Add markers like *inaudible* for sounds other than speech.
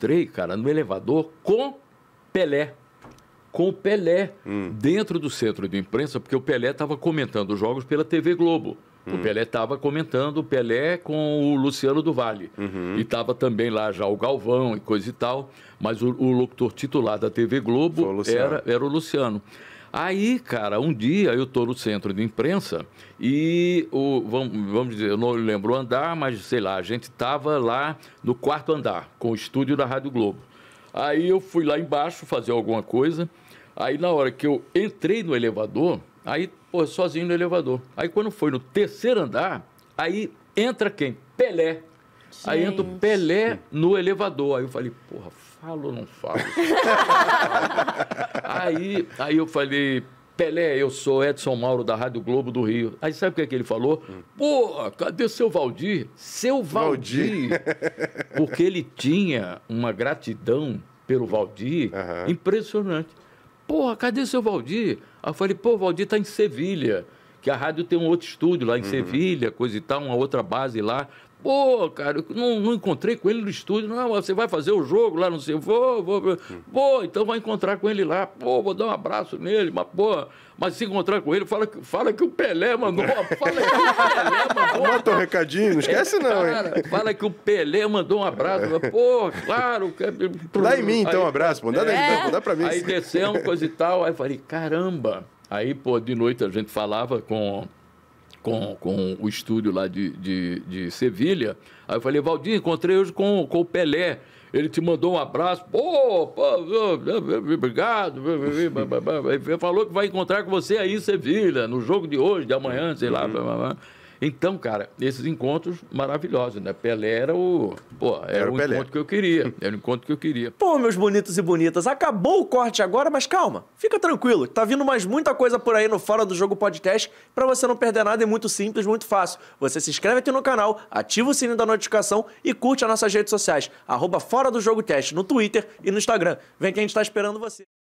entrei, cara, no elevador com Pelé. Com o Pelé hum. dentro do centro de imprensa, porque o Pelé estava comentando os jogos pela TV Globo. Hum. O Pelé estava comentando o Pelé com o Luciano do Vale. Uhum. E estava também lá já o Galvão e coisa e tal. Mas o, o locutor titular da TV Globo o era, era o Luciano. Aí, cara, um dia eu estou no centro de imprensa e o, vamos, vamos dizer, eu não lembro o andar, mas sei lá, a gente estava lá no quarto andar, com o estúdio da Rádio Globo. Aí eu fui lá embaixo fazer alguma coisa. Aí na hora que eu entrei no elevador, aí, pô, sozinho no elevador. Aí quando foi no terceiro andar, aí entra quem? Pelé. Gente. Aí entra o Pelé no elevador. Aí eu falei, porra, falo ou não falo? *laughs* aí, aí eu falei, Pelé, eu sou Edson Mauro da Rádio Globo do Rio. Aí sabe o que, é que ele falou? Hum. Porra, cadê seu Valdir? Seu Valdir! Porque ele tinha uma gratidão pelo Valdir uhum. impressionante. Porra, cadê seu Valdir? Aí eu falei, pô, o Valdir tá em Sevilha, que a rádio tem um outro estúdio lá em uhum. Sevilha, coisa e tal, uma outra base lá. Pô, cara, eu não, não encontrei com ele no estúdio. Não, você vai fazer o jogo lá, não sei. Vou, vou. vou. Pô, então vai encontrar com ele lá. Pô, vou dar um abraço nele, mas, pô, mas se encontrar com ele, fala, que, fala que o Pelé mandou. *laughs* Fala que o Pelé mandou. Bota um recadinho, não esquece não, cara, hein? Fala que o Pelé mandou um abraço. É. Pô, claro. Que... É dá em mim, então, aí, um abraço, pô. Dá, é. dá pra mim. Aí descemos, coisa e tal. Aí falei, caramba. Aí, pô, de noite a gente falava com com, com o estúdio lá de, de, de Sevilha. Aí eu falei, Valdir, encontrei hoje com, com o Pelé. Ele te mandou um abraço. Pô, pô, obrigado. falou que vai encontrar com você aí em Sevilha, no jogo de hoje, de amanhã, sei lá. Uhum. Então, cara, esses encontros maravilhosos, né? Pelé era o. Pô, era, era o, Pelé. encontro que eu queria. *laughs* Era o encontro que eu queria. Pô, meus bonitos e bonitas, acabou o corte agora, mas calma, fica tranquilo. Tá vindo mais muita coisa por aí no Fora do Jogo Podcast para você não perder nada. É muito simples, muito fácil. Você se inscreve aqui no canal, ativa o sininho da notificação e curte as nossas redes sociais. Arroba Fora do Jogo Teste no Twitter e no Instagram. Vem que a gente tá esperando você.